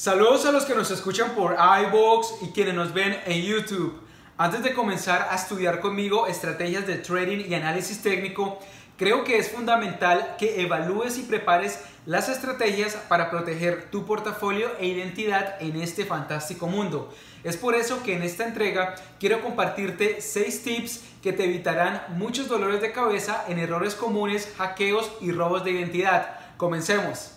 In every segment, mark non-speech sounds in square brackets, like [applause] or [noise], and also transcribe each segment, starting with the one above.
Saludos a los que nos escuchan por iBox y quienes nos ven en YouTube. Antes de comenzar a estudiar conmigo estrategias de trading y análisis técnico, creo que es fundamental que evalúes y prepares las estrategias para proteger tu portafolio e identidad en este fantástico mundo. Es por eso que en esta entrega quiero compartirte 6 tips que te evitarán muchos dolores de cabeza en errores comunes, hackeos y robos de identidad. Comencemos.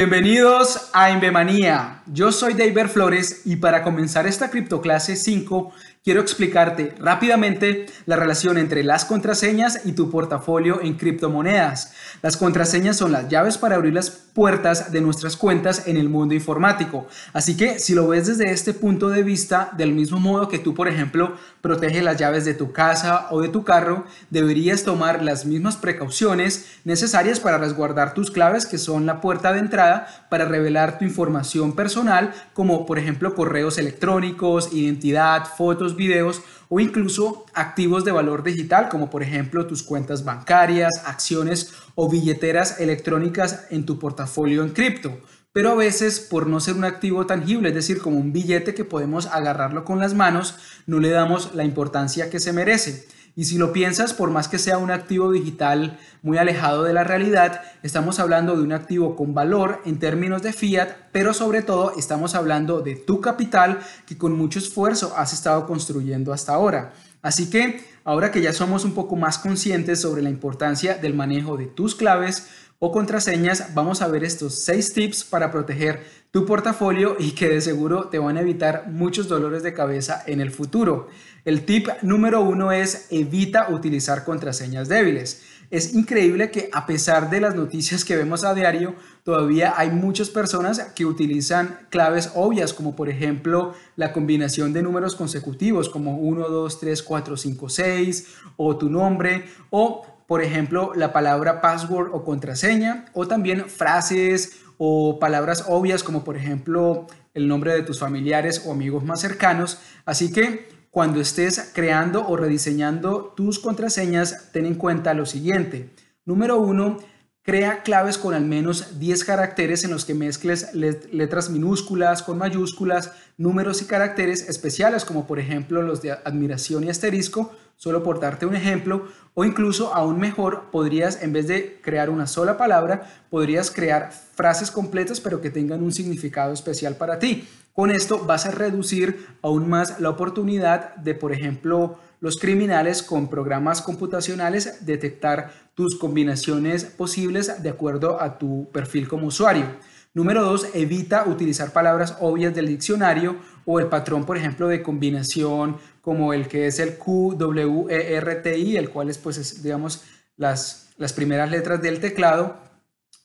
Bienvenidos a Invemanía. Yo soy David Flores y para comenzar esta Cripto Clase 5 Quiero explicarte rápidamente la relación entre las contraseñas y tu portafolio en criptomonedas. Las contraseñas son las llaves para abrir las puertas de nuestras cuentas en el mundo informático. Así que si lo ves desde este punto de vista, del mismo modo que tú, por ejemplo, proteges las llaves de tu casa o de tu carro, deberías tomar las mismas precauciones necesarias para resguardar tus claves que son la puerta de entrada para revelar tu información personal, como por ejemplo correos electrónicos, identidad, fotos, videos o incluso activos de valor digital como por ejemplo tus cuentas bancarias, acciones o billeteras electrónicas en tu portafolio en cripto. Pero a veces por no ser un activo tangible, es decir, como un billete que podemos agarrarlo con las manos, no le damos la importancia que se merece. Y si lo piensas, por más que sea un activo digital muy alejado de la realidad, estamos hablando de un activo con valor en términos de fiat, pero sobre todo estamos hablando de tu capital que con mucho esfuerzo has estado construyendo hasta ahora. Así que ahora que ya somos un poco más conscientes sobre la importancia del manejo de tus claves o contraseñas, vamos a ver estos seis tips para proteger tu portafolio y que de seguro te van a evitar muchos dolores de cabeza en el futuro. El tip número uno es evita utilizar contraseñas débiles. Es increíble que a pesar de las noticias que vemos a diario, todavía hay muchas personas que utilizan claves obvias, como por ejemplo la combinación de números consecutivos, como 1, 2, 3, 4, 5, 6, o tu nombre, o por ejemplo la palabra password o contraseña, o también frases o palabras obvias como por ejemplo el nombre de tus familiares o amigos más cercanos. Así que cuando estés creando o rediseñando tus contraseñas, ten en cuenta lo siguiente. Número uno, crea claves con al menos 10 caracteres en los que mezcles letras minúsculas con mayúsculas, números y caracteres especiales como por ejemplo los de admiración y asterisco solo por darte un ejemplo, o incluso aún mejor, podrías, en vez de crear una sola palabra, podrías crear frases completas pero que tengan un significado especial para ti. Con esto vas a reducir aún más la oportunidad de, por ejemplo, los criminales con programas computacionales detectar tus combinaciones posibles de acuerdo a tu perfil como usuario. Número 2, evita utilizar palabras obvias del diccionario o el patrón, por ejemplo, de combinación como el que es el QWERTI, el cual es, pues, digamos, las, las primeras letras del teclado.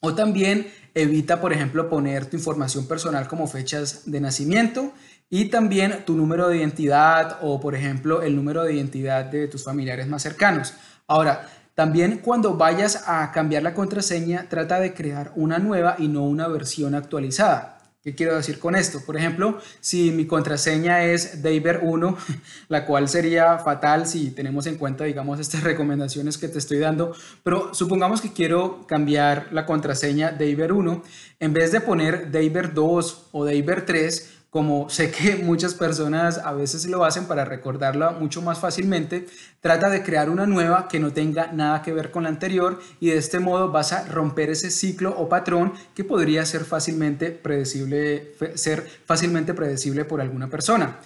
O también evita, por ejemplo, poner tu información personal como fechas de nacimiento y también tu número de identidad o, por ejemplo, el número de identidad de tus familiares más cercanos. Ahora, también cuando vayas a cambiar la contraseña, trata de crear una nueva y no una versión actualizada. ¿Qué quiero decir con esto? Por ejemplo, si mi contraseña es Daver1, [laughs] la cual sería fatal si tenemos en cuenta, digamos, estas [laughs] recomendaciones que te estoy dando, pero supongamos que quiero cambiar la contraseña Daver1, en vez de poner Daver2 o Daver3, como sé que muchas personas a veces lo hacen para recordarla mucho más fácilmente, trata de crear una nueva que no tenga nada que ver con la anterior y de este modo vas a romper ese ciclo o patrón que podría ser fácilmente predecible, ser fácilmente predecible por alguna persona.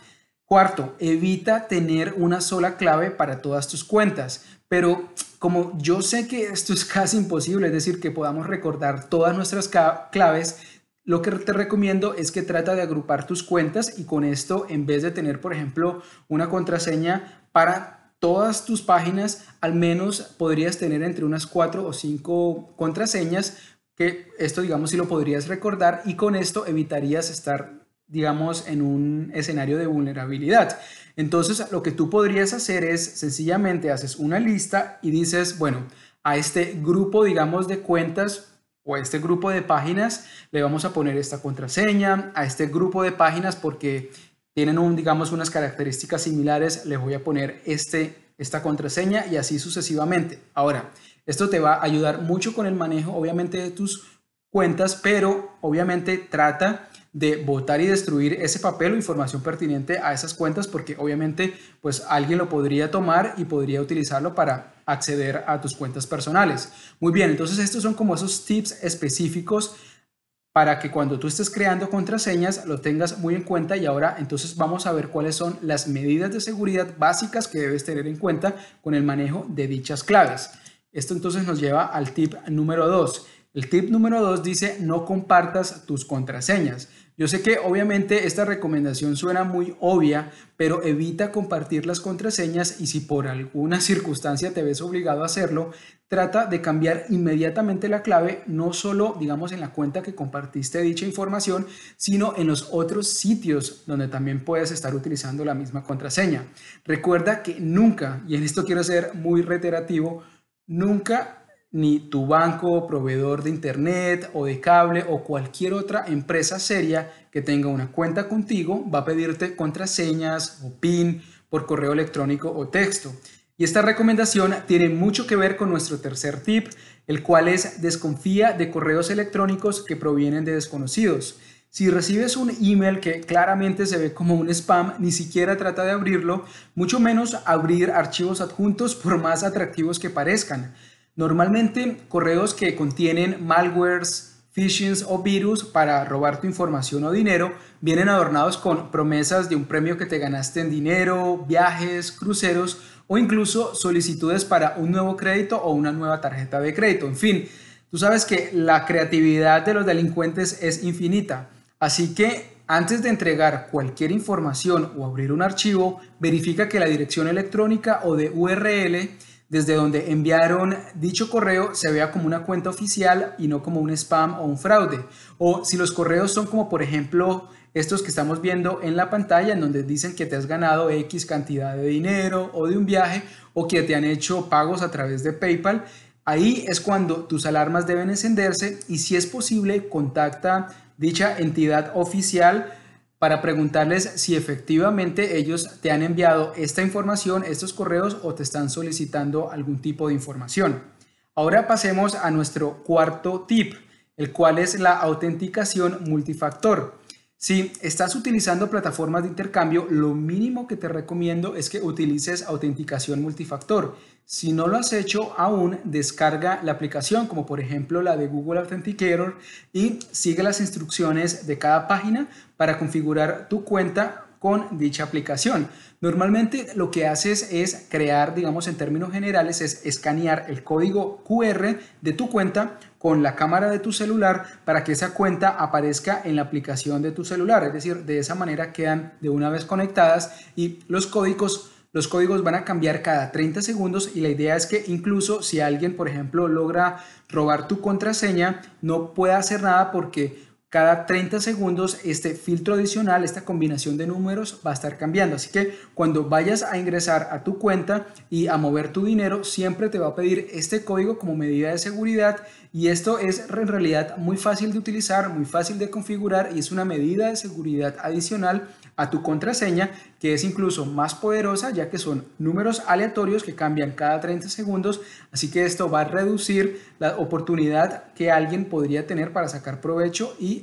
Cuarto, evita tener una sola clave para todas tus cuentas, pero como yo sé que esto es casi imposible, es decir, que podamos recordar todas nuestras claves, lo que te recomiendo es que trata de agrupar tus cuentas y con esto, en vez de tener, por ejemplo, una contraseña para todas tus páginas, al menos podrías tener entre unas cuatro o cinco contraseñas que esto, digamos, si lo podrías recordar y con esto evitarías estar digamos, en un escenario de vulnerabilidad. Entonces, lo que tú podrías hacer es sencillamente haces una lista y dices, bueno, a este grupo, digamos, de cuentas o a este grupo de páginas le vamos a poner esta contraseña, a este grupo de páginas porque tienen un, digamos unas características similares, les voy a poner este, esta contraseña y así sucesivamente. Ahora, esto te va a ayudar mucho con el manejo obviamente de tus cuentas, pero obviamente trata de votar y destruir ese papel o información pertinente a esas cuentas porque obviamente pues alguien lo podría tomar y podría utilizarlo para acceder a tus cuentas personales. Muy bien, entonces estos son como esos tips específicos para que cuando tú estés creando contraseñas lo tengas muy en cuenta y ahora entonces vamos a ver cuáles son las medidas de seguridad básicas que debes tener en cuenta con el manejo de dichas claves. Esto entonces nos lleva al tip número 2 el tip número 2 dice no compartas tus contraseñas. Yo sé que obviamente esta recomendación suena muy obvia, pero evita compartir las contraseñas y si por alguna circunstancia te ves obligado a hacerlo, trata de cambiar inmediatamente la clave, no solo digamos en la cuenta que compartiste dicha información, sino en los otros sitios donde también puedes estar utilizando la misma contraseña. Recuerda que nunca, y en esto quiero ser muy reiterativo, nunca ni tu banco proveedor de internet o de cable o cualquier otra empresa seria que tenga una cuenta contigo va a pedirte contraseñas o PIN por correo electrónico o texto. Y esta recomendación tiene mucho que ver con nuestro tercer tip, el cual es desconfía de correos electrónicos que provienen de desconocidos. Si recibes un email que claramente se ve como un spam, ni siquiera trata de abrirlo, mucho menos abrir archivos adjuntos por más atractivos que parezcan. Normalmente correos que contienen malwares, phishing o virus para robar tu información o dinero vienen adornados con promesas de un premio que te ganaste en dinero, viajes, cruceros o incluso solicitudes para un nuevo crédito o una nueva tarjeta de crédito. En fin, tú sabes que la creatividad de los delincuentes es infinita, así que antes de entregar cualquier información o abrir un archivo, verifica que la dirección electrónica o de URL desde donde enviaron dicho correo se vea como una cuenta oficial y no como un spam o un fraude. O si los correos son como por ejemplo estos que estamos viendo en la pantalla en donde dicen que te has ganado X cantidad de dinero o de un viaje o que te han hecho pagos a través de PayPal. Ahí es cuando tus alarmas deben encenderse y si es posible contacta dicha entidad oficial para preguntarles si efectivamente ellos te han enviado esta información, estos correos o te están solicitando algún tipo de información. Ahora pasemos a nuestro cuarto tip, el cual es la autenticación multifactor. Si estás utilizando plataformas de intercambio, lo mínimo que te recomiendo es que utilices autenticación multifactor. Si no lo has hecho aún, descarga la aplicación, como por ejemplo la de Google Authenticator, y sigue las instrucciones de cada página para configurar tu cuenta con dicha aplicación. Normalmente lo que haces es crear, digamos en términos generales, es escanear el código QR de tu cuenta con la cámara de tu celular para que esa cuenta aparezca en la aplicación de tu celular. Es decir, de esa manera quedan de una vez conectadas y los códigos los códigos van a cambiar cada 30 segundos y la idea es que incluso si alguien, por ejemplo, logra robar tu contraseña, no pueda hacer nada porque cada 30 segundos este filtro adicional, esta combinación de números va a estar cambiando. Así que cuando vayas a ingresar a tu cuenta y a mover tu dinero, siempre te va a pedir este código como medida de seguridad y esto es en realidad muy fácil de utilizar, muy fácil de configurar y es una medida de seguridad adicional a tu contraseña que es incluso más poderosa ya que son números aleatorios que cambian cada 30 segundos, así que esto va a reducir la oportunidad que alguien podría tener para sacar provecho y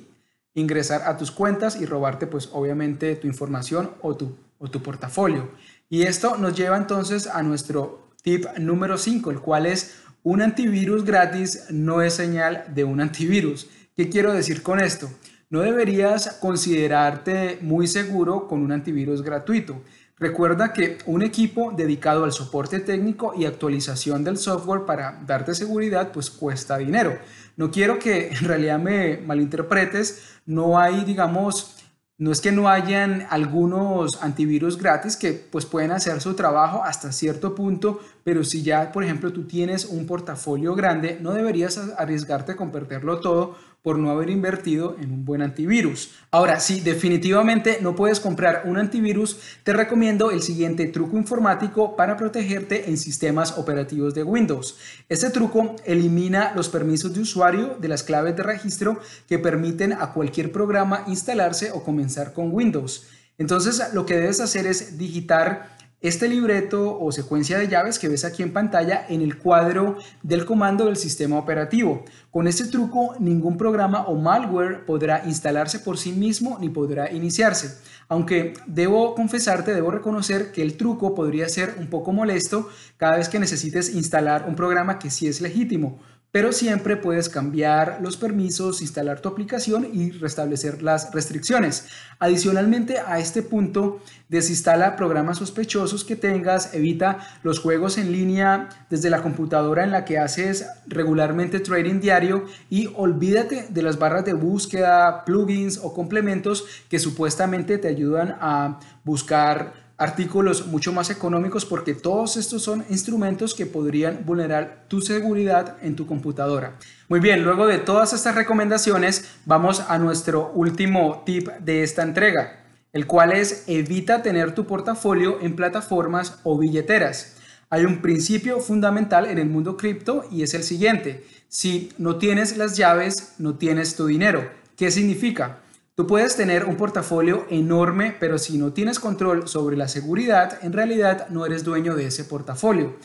ingresar a tus cuentas y robarte pues obviamente tu información o tu, o tu portafolio. Y esto nos lleva entonces a nuestro tip número 5, el cual es un antivirus gratis no es señal de un antivirus. ¿Qué quiero decir con esto? No deberías considerarte muy seguro con un antivirus gratuito Recuerda que un equipo dedicado al soporte técnico y actualización del software para darte seguridad pues cuesta dinero. No quiero que [laughs] en realidad me malinterpretes, no hay digamos no es que no hayan algunos antivirus gratis que pues pueden hacer su trabajo hasta cierto punto, pero si ya por ejemplo tú tienes un portafolio grande, no deberías arriesgarte a perderlo todo por no haber invertido en un buen antivirus. Ahora, si definitivamente no puedes comprar un antivirus, te recomiendo el siguiente truco informático para protegerte en sistemas operativos de Windows. Este truco elimina los permisos de usuario de las claves de registro que permiten a cualquier programa instalarse o comenzar con Windows. Entonces, lo que debes hacer es digitar este libreto o secuencia de llaves que ves aquí en pantalla en el cuadro del comando del sistema operativo. Con este truco ningún programa o malware podrá instalarse por sí mismo ni podrá iniciarse. Aunque debo confesarte, debo reconocer que el truco podría ser un poco molesto cada vez que necesites instalar un programa que sí es legítimo pero siempre puedes cambiar los permisos, instalar tu aplicación y restablecer las restricciones. Adicionalmente a este punto, desinstala programas sospechosos que tengas, evita los juegos en línea desde la computadora en la que haces regularmente trading diario y olvídate de las barras de búsqueda, plugins o complementos que supuestamente te ayudan a buscar artículos mucho más económicos porque todos estos son instrumentos que podrían vulnerar tu seguridad en tu computadora. Muy bien, luego de todas estas recomendaciones vamos a nuestro último tip de esta entrega, el cual es evita tener tu portafolio en plataformas o billeteras. Hay un principio fundamental en el mundo cripto y es el siguiente, si no tienes las llaves, no tienes tu dinero. ¿Qué significa? Tú puedes tener un portafolio enorme, pero si no tienes control sobre la seguridad, en realidad no eres dueño de ese portafolio.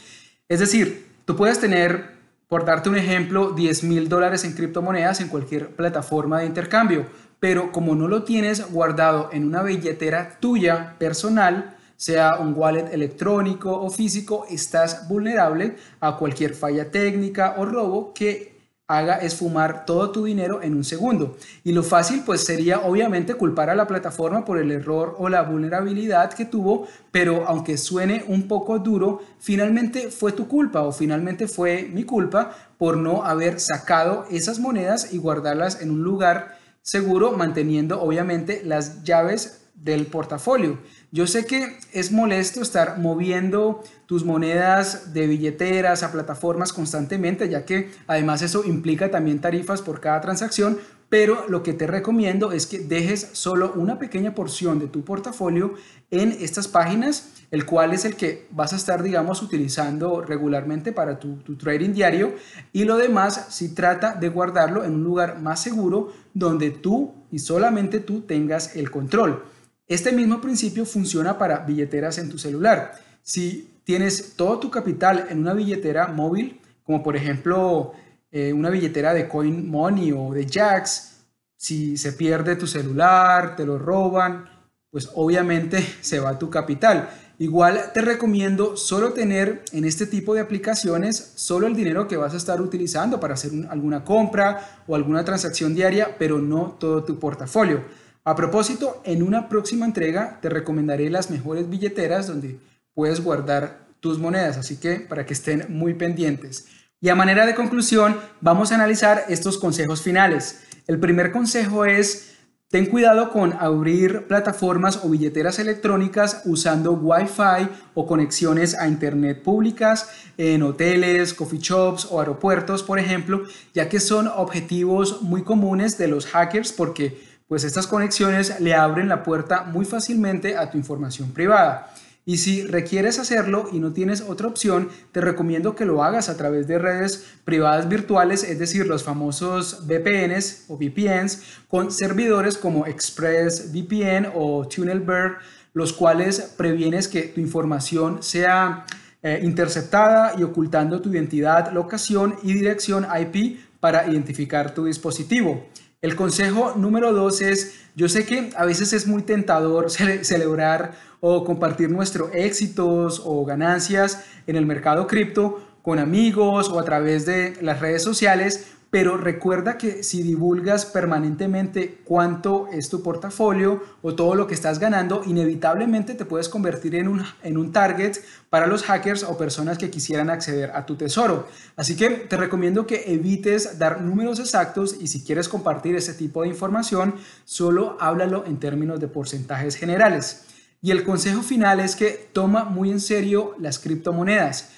Es decir, tú puedes tener, por darte un ejemplo, 10 mil dólares en criptomonedas en cualquier plataforma de intercambio, pero como no lo tienes guardado en una billetera tuya personal, sea un wallet electrónico o físico, estás vulnerable a cualquier falla técnica o robo que haga es fumar todo tu dinero en un segundo. Y lo fácil pues sería obviamente culpar a la plataforma por el error o la vulnerabilidad que tuvo, pero aunque suene un poco duro, finalmente fue tu culpa o finalmente fue mi culpa por no haber sacado esas monedas y guardarlas en un lugar seguro, manteniendo obviamente las llaves del portafolio. Yo sé que es molesto estar moviendo tus monedas de billeteras a plataformas constantemente, ya que además eso implica también tarifas por cada transacción, pero lo que te recomiendo es que dejes solo una pequeña porción de tu portafolio en estas páginas, el cual es el que vas a estar, digamos, utilizando regularmente para tu, tu trading diario, y lo demás si trata de guardarlo en un lugar más seguro donde tú y solamente tú tengas el control. Este mismo principio funciona para billeteras en tu celular. Si tienes todo tu capital en una billetera móvil, como por ejemplo eh, una billetera de Coin Money o de Jax, si se pierde tu celular, te lo roban, pues obviamente [laughs] se va tu capital. Igual te recomiendo solo tener en este tipo de aplicaciones solo el dinero que vas a estar utilizando para hacer alguna compra o alguna transacción diaria, pero no todo tu portafolio. A propósito, en una próxima entrega te recomendaré las mejores billeteras donde puedes guardar tus monedas, así que para que estén muy pendientes. Y a manera de conclusión, vamos a analizar estos consejos finales. El primer consejo es, ten cuidado con abrir plataformas o billeteras electrónicas usando Wi-Fi o conexiones a Internet públicas en hoteles, coffee shops o aeropuertos, por ejemplo, ya que son objetivos muy comunes de los hackers porque pues estas conexiones le abren la puerta muy fácilmente a tu información privada. Y si requieres hacerlo y no tienes otra opción, te recomiendo que lo hagas a través de redes privadas virtuales, es decir, los famosos VPNs o VPNs, con servidores como ExpressVPN o TunnelBird, los cuales previenes que tu información sea eh, interceptada y ocultando tu identidad, locación y dirección IP para identificar tu dispositivo. El consejo número dos es, yo sé que a veces es muy tentador [laughs] celebrar o compartir nuestros éxitos o ganancias en el mercado cripto con amigos o a través de las redes sociales, pero recuerda que si divulgas permanentemente cuánto es tu portafolio o todo lo que estás ganando, inevitablemente te puedes convertir en un, target para los hackers o personas que quisieran acceder a tu tesoro. Así que te recomiendo que evites dar números exactos y si quieres compartir ese tipo de información, solo háblalo en términos de porcentajes generales. Y el consejo final es que toma muy en serio las criptomonedas.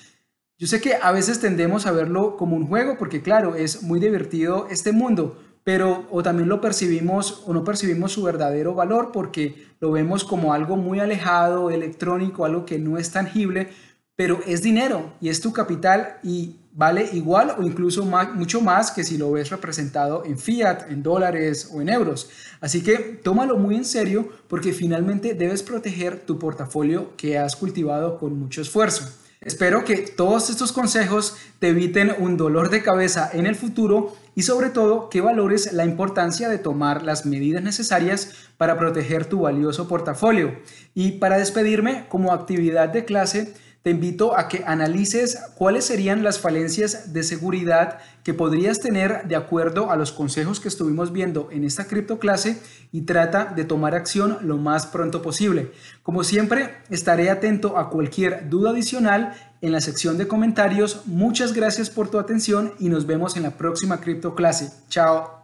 Yo sé que a veces tendemos a verlo como un juego porque claro, es muy divertido este mundo, pero o también lo percibimos o no percibimos su verdadero valor porque lo vemos como algo muy alejado, electrónico, algo que no es tangible, pero es dinero y es tu capital y vale igual o incluso mucho más que si lo ves representado en fiat, en dólares o en euros. Así que tómalo muy en serio porque finalmente debes proteger tu portafolio que has cultivado con mucho esfuerzo. Espero que todos estos consejos te eviten un dolor de cabeza en el futuro y sobre todo que valores la importancia de tomar las medidas necesarias para proteger tu valioso portafolio. Y para despedirme, como actividad de clase, te invito a que analices cuáles serían las falencias de seguridad que podrías tener de acuerdo a los consejos que estuvimos viendo en esta cripto clase y trata de tomar acción lo más pronto posible. Como siempre, estaré atento a cualquier duda adicional en la sección de comentarios. Muchas gracias por tu atención y nos vemos en la próxima cripto clase. Chao.